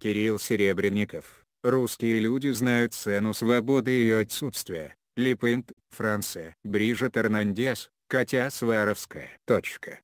Кирилл Серебренников. Русские люди знают цену свободы и ее отсутствия. Лепинт, Франция. Брижет Эрнандес, Катя Сваровская. Точка.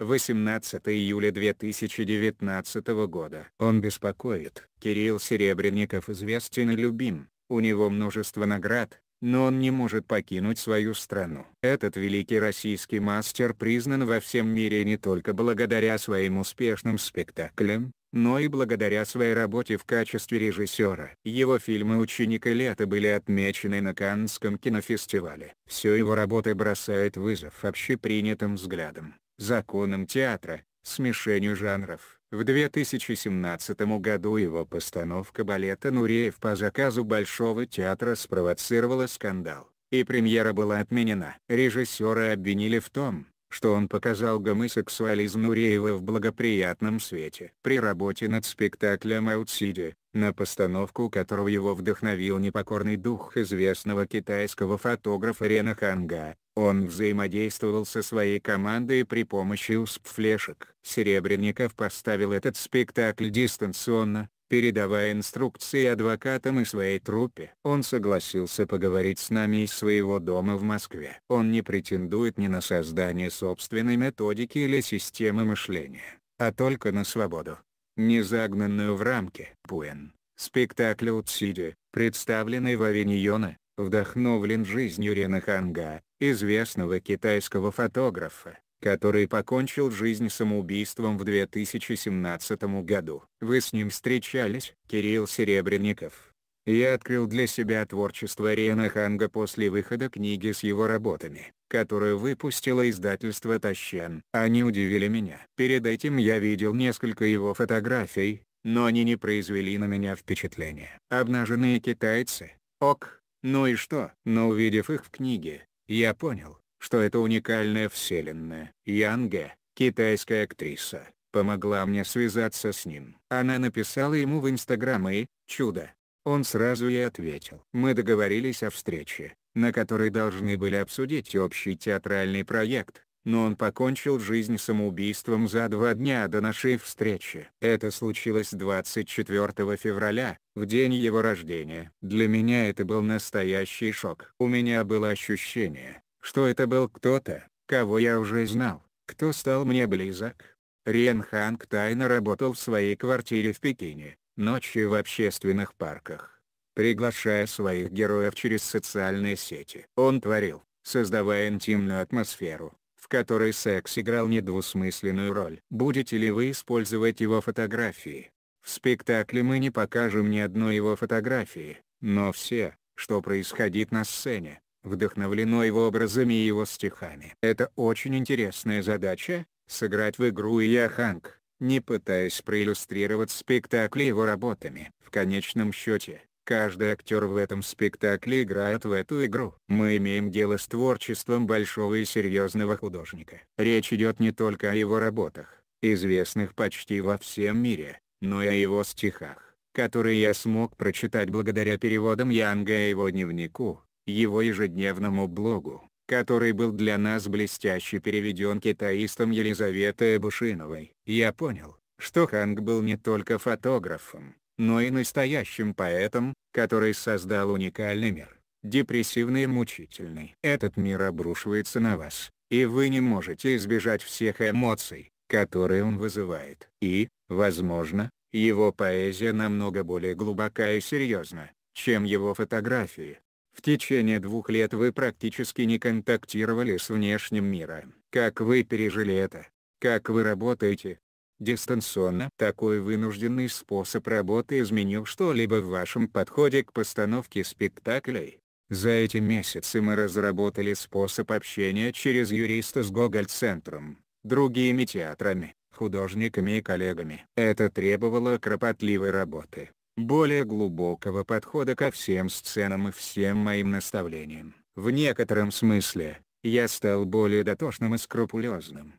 18 июля 2019 года. Он беспокоит. Кирилл Серебренников известен и любим, у него множество наград, но он не может покинуть свою страну. Этот великий российский мастер признан во всем мире не только благодаря своим успешным спектаклям, но и благодаря своей работе в качестве режиссера. Его фильмы ученика Лета были отмечены на Каннском кинофестивале. Все его работы бросают вызов общепринятым взглядам, законам театра, смешению жанров в 2017 году его постановка балета «Нуреев» по заказу Большого театра спровоцировала скандал, и премьера была отменена. Режиссера обвинили в том, что он показал гомосексуализм Нуреева в благоприятном свете. При работе над спектаклем «Аутсиди», на постановку которого его вдохновил непокорный дух известного китайского фотографа Рена Ханга, он взаимодействовал со своей командой при помощи УСП-флешек. Серебренников поставил этот спектакль дистанционно, передавая инструкции адвокатам и своей труппе. Он согласился поговорить с нами из своего дома в Москве. Он не претендует ни на создание собственной методики или системы мышления, а только на свободу, не загнанную в рамки. Пуэн, спектакль «Утсиди», представленный в Авиньоне, вдохновлен жизнью Рена Ханга известного китайского фотографа, который покончил жизнь самоубийством в 2017 году. Вы с ним встречались? Кирилл Серебренников. Я открыл для себя творчество Рена Ханга после выхода книги с его работами, которую выпустило издательство Тащен. Они удивили меня. Перед этим я видел несколько его фотографий, но они не произвели на меня впечатления. Обнаженные китайцы, ок, ну и что? Но увидев их в книге, я понял, что это уникальная вселенная, Янге, китайская актриса, помогла мне связаться с ним. Она написала ему в Инстаграм и «Чудо». Он сразу ей ответил. Мы договорились о встрече, на которой должны были обсудить общий театральный проект но он покончил жизнь самоубийством за два дня до нашей встречи. Это случилось 24 февраля, в день его рождения. Для меня это был настоящий шок. У меня было ощущение, что это был кто-то, кого я уже знал, кто стал мне близок. Рен Ханг тайно работал в своей квартире в Пекине, ночью в общественных парках, приглашая своих героев через социальные сети. Он творил, создавая интимную атмосферу, которой секс играл недвусмысленную роль. Будете ли вы использовать его фотографии? В спектакле мы не покажем ни одной его фотографии, но все, что происходит на сцене, вдохновлено его образами и его стихами. Это очень интересная задача, сыграть в игру и «Я Ханг, не пытаясь проиллюстрировать спектакль его работами. В конечном счете, Каждый актер в этом спектакле играет в эту игру. Мы имеем дело с творчеством большого и серьезного художника. Речь идет не только о его работах, известных почти во всем мире, но и о его стихах, которые я смог прочитать благодаря переводам Янга и его дневнику, его ежедневному блогу, который был для нас блестяще переведен китаистом Елизаветой Бушиновой. Я понял, что Ханг был не только фотографом, но и настоящим поэтом, который создал уникальный мир, депрессивный и мучительный. Этот мир обрушивается на вас, и вы не можете избежать всех эмоций, которые он вызывает. И, возможно, его поэзия намного более глубока и серьезна, чем его фотографии. В течение двух лет вы практически не контактировали с внешним миром. Как вы пережили это? Как вы работаете? дистанционно. Такой вынужденный способ работы изменил что-либо в вашем подходе к постановке спектаклей. За эти месяцы мы разработали способ общения через юриста с Гоголь-центром, другими театрами, художниками и коллегами. Это требовало кропотливой работы, более глубокого подхода ко всем сценам и всем моим наставлениям. В некотором смысле, я стал более дотошным и скрупулезным.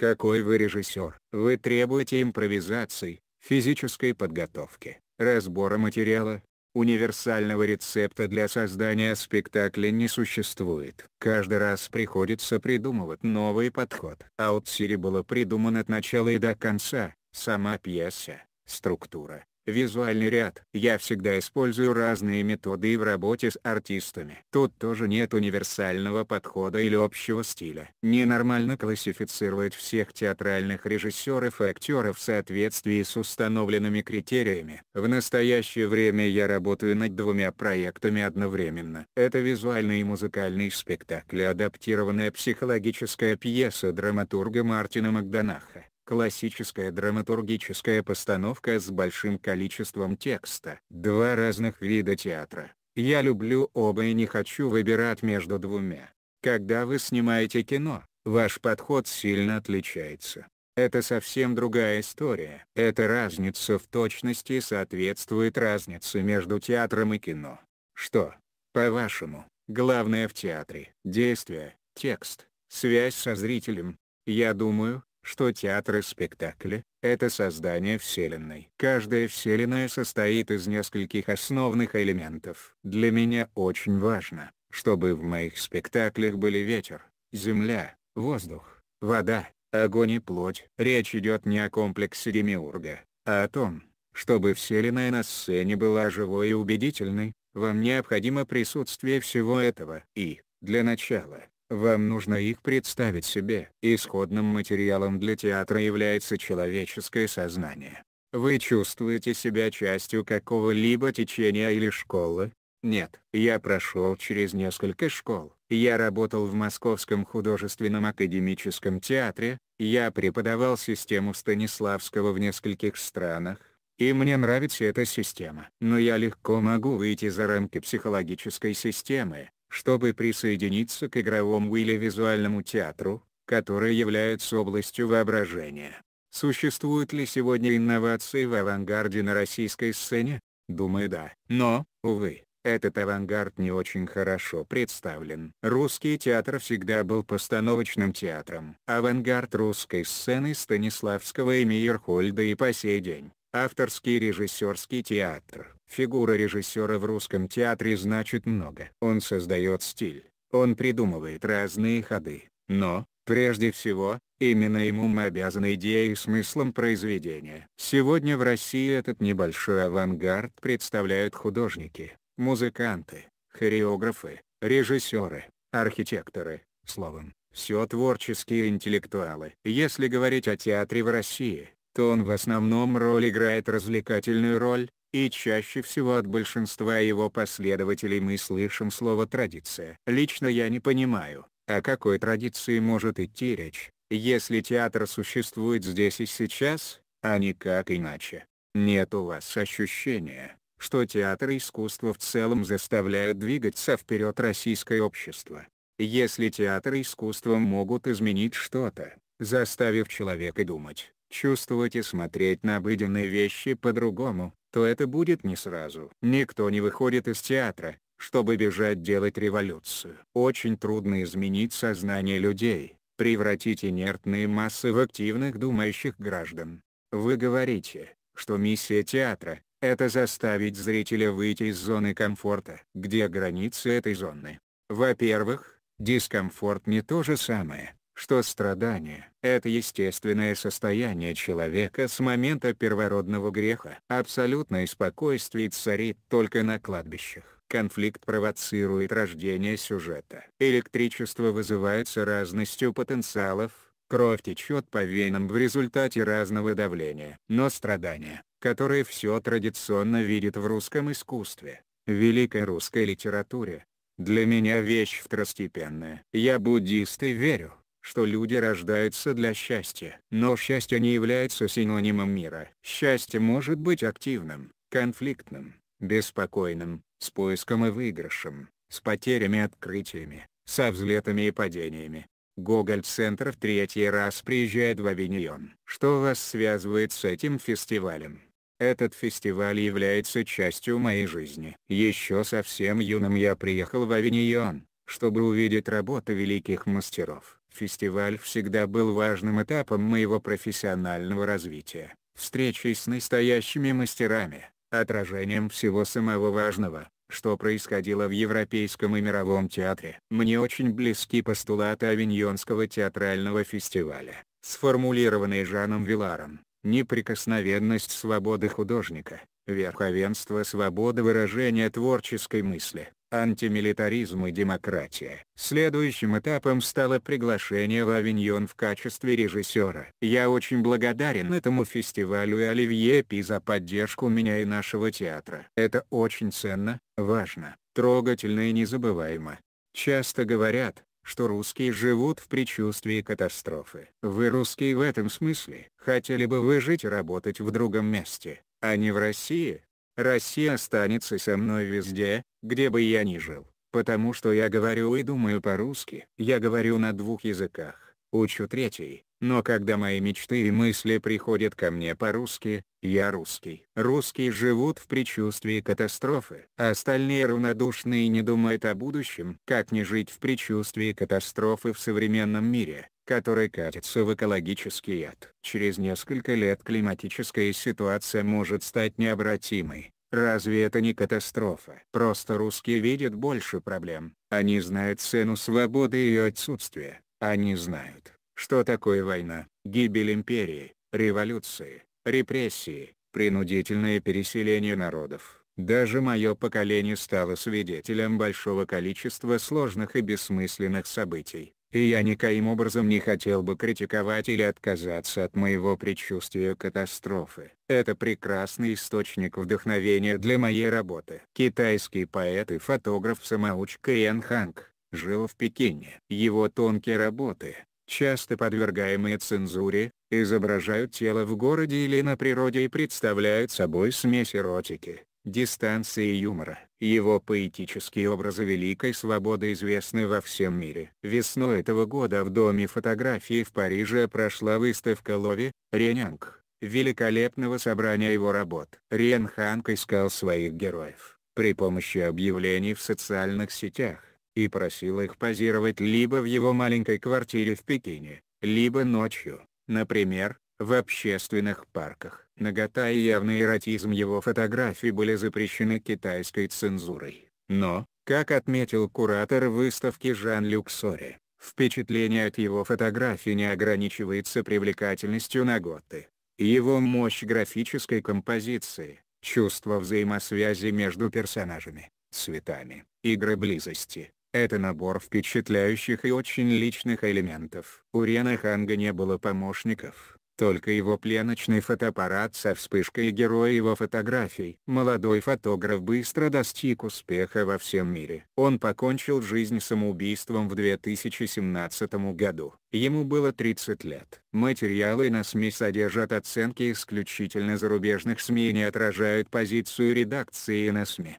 Какой вы режиссер? Вы требуете импровизации, физической подготовки, разбора материала. Универсального рецепта для создания спектакля не существует. Каждый раз приходится придумывать новый подход. Аутсири было придуман от начала и до конца, сама пьеса, структура, Визуальный ряд. Я всегда использую разные методы и в работе с артистами. Тут тоже нет универсального подхода или общего стиля. Ненормально классифицировать всех театральных режиссеров и актеров в соответствии с установленными критериями. В настоящее время я работаю над двумя проектами одновременно. Это визуальный и музыкальный спектакль, адаптированная психологическая пьеса драматурга Мартина Макдонаха классическая драматургическая постановка с большим количеством текста. Два разных вида театра. Я люблю оба и не хочу выбирать между двумя. Когда вы снимаете кино, ваш подход сильно отличается. Это совсем другая история. Эта разница в точности соответствует разнице между театром и кино. Что, по-вашему, главное в театре? Действие, текст, связь со зрителем. Я думаю, что театр и спектакли — это создание Вселенной. Каждая Вселенная состоит из нескольких основных элементов. Для меня очень важно, чтобы в моих спектаклях были ветер, земля, воздух, вода, огонь и плоть. Речь идет не о комплексе Демиурга, а о том, чтобы Вселенная на сцене была живой и убедительной, вам необходимо присутствие всего этого. И, для начала, вам нужно их представить себе. Исходным материалом для театра является человеческое сознание. Вы чувствуете себя частью какого-либо течения или школы? Нет. Я прошел через несколько школ. Я работал в Московском художественном академическом театре, я преподавал систему Станиславского в нескольких странах, и мне нравится эта система. Но я легко могу выйти за рамки психологической системы, чтобы присоединиться к игровому или визуальному театру, которые является областью воображения. Существуют ли сегодня инновации в авангарде на российской сцене? Думаю да. Но, увы, этот авангард не очень хорошо представлен. Русский театр всегда был постановочным театром. Авангард русской сцены Станиславского и Мейерхольда и по сей день. Авторский режиссерский театр. Фигура режиссера в русском театре значит много. Он создает стиль, он придумывает разные ходы, но, прежде всего, именно ему мы обязаны идеей и смыслом произведения. Сегодня в России этот небольшой авангард представляют художники, музыканты, хореографы, режиссеры, архитекторы, словом, все творческие интеллектуалы. Если говорить о театре в России, то он в основном роль играет развлекательную роль, и чаще всего от большинства его последователей мы слышим слово «традиция». Лично я не понимаю, о какой традиции может идти речь, если театр существует здесь и сейчас, а никак иначе. Нет у вас ощущения, что театр и искусство в целом заставляют двигаться вперед российское общество. Если театр и искусство могут изменить что-то, заставив человека думать, чувствовать и смотреть на обыденные вещи по-другому, то это будет не сразу. Никто не выходит из театра, чтобы бежать делать революцию. Очень трудно изменить сознание людей, превратить инертные массы в активных думающих граждан. Вы говорите, что миссия театра — это заставить зрителя выйти из зоны комфорта. Где границы этой зоны? Во-первых, дискомфорт не то же самое, что страдание — это естественное состояние человека с момента первородного греха. Абсолютное спокойствие царит только на кладбищах. Конфликт провоцирует рождение сюжета. Электричество вызывается разностью потенциалов, кровь течет по венам в результате разного давления. Но страдания, которые все традиционно видит в русском искусстве, великой русской литературе, для меня вещь второстепенная. Я буддист и верю, что люди рождаются для счастья. Но счастье не является синонимом мира. Счастье может быть активным, конфликтным, беспокойным, с поиском и выигрышем, с потерями открытиями, со взлетами и падениями. Гоголь-центр в третий раз приезжает в Авиньон. Что вас связывает с этим фестивалем? Этот фестиваль является частью моей жизни. Еще совсем юным я приехал в Авиньон, чтобы увидеть работы великих мастеров. Фестиваль всегда был важным этапом моего профессионального развития, встречей с настоящими мастерами, отражением всего самого важного, что происходило в Европейском и мировом театре. Мне очень близки постулаты Авиньонского театрального фестиваля, сформулированные Жаном Виларом, неприкосновенность свободы художника, верховенство свободы выражения творческой мысли, антимилитаризм и демократия. Следующим этапом стало приглашение в Авиньон в качестве режиссера. Я очень благодарен этому фестивалю и Оливье Пи за поддержку меня и нашего театра. Это очень ценно, важно, трогательно и незабываемо. Часто говорят, что русские живут в предчувствии катастрофы. Вы русские в этом смысле. Хотели бы вы жить и работать в другом месте, а не в России? Россия останется со мной везде, где бы я ни жил, потому что я говорю и думаю по-русски. Я говорю на двух языках учу третий, но когда мои мечты и мысли приходят ко мне по-русски, я русский. Русские живут в предчувствии катастрофы. А остальные равнодушные не думают о будущем. Как не жить в предчувствии катастрофы в современном мире, который катится в экологический ад? Через несколько лет климатическая ситуация может стать необратимой. Разве это не катастрофа? Просто русские видят больше проблем. Они знают цену свободы и ее отсутствия. Они знают, что такое война, гибель империи, революции, репрессии, принудительное переселение народов. Даже мое поколение стало свидетелем большого количества сложных и бессмысленных событий, и я никоим образом не хотел бы критиковать или отказаться от моего предчувствия катастрофы. Это прекрасный источник вдохновения для моей работы. Китайский поэт и фотограф-самоучка Ян Ханг жил в Пекине. Его тонкие работы, часто подвергаемые цензуре, изображают тело в городе или на природе и представляют собой смесь эротики, дистанции и юмора. Его поэтические образы великой свободы известны во всем мире. Весной этого года в Доме фотографии в Париже прошла выставка Лови, Ренянг, великолепного собрания его работ. Ренханг искал своих героев при помощи объявлений в социальных сетях и просила их позировать либо в его маленькой квартире в Пекине, либо ночью, например, в общественных парках. Нагота и явный эротизм его фотографий были запрещены китайской цензурой. Но, как отметил куратор выставки Жан-Люк Сори, впечатление от его фотографий не ограничивается привлекательностью Наготы. Его мощь графической композиции, чувство взаимосвязи между персонажами, цветами, игры близости, это набор впечатляющих и очень личных элементов. У Рена Ханга не было помощников, только его пленочный фотоаппарат со вспышкой и герои его фотографий. Молодой фотограф быстро достиг успеха во всем мире. Он покончил жизнь самоубийством в 2017 году. Ему было 30 лет. Материалы на СМИ содержат оценки исключительно зарубежных СМИ и не отражают позицию редакции на СМИ.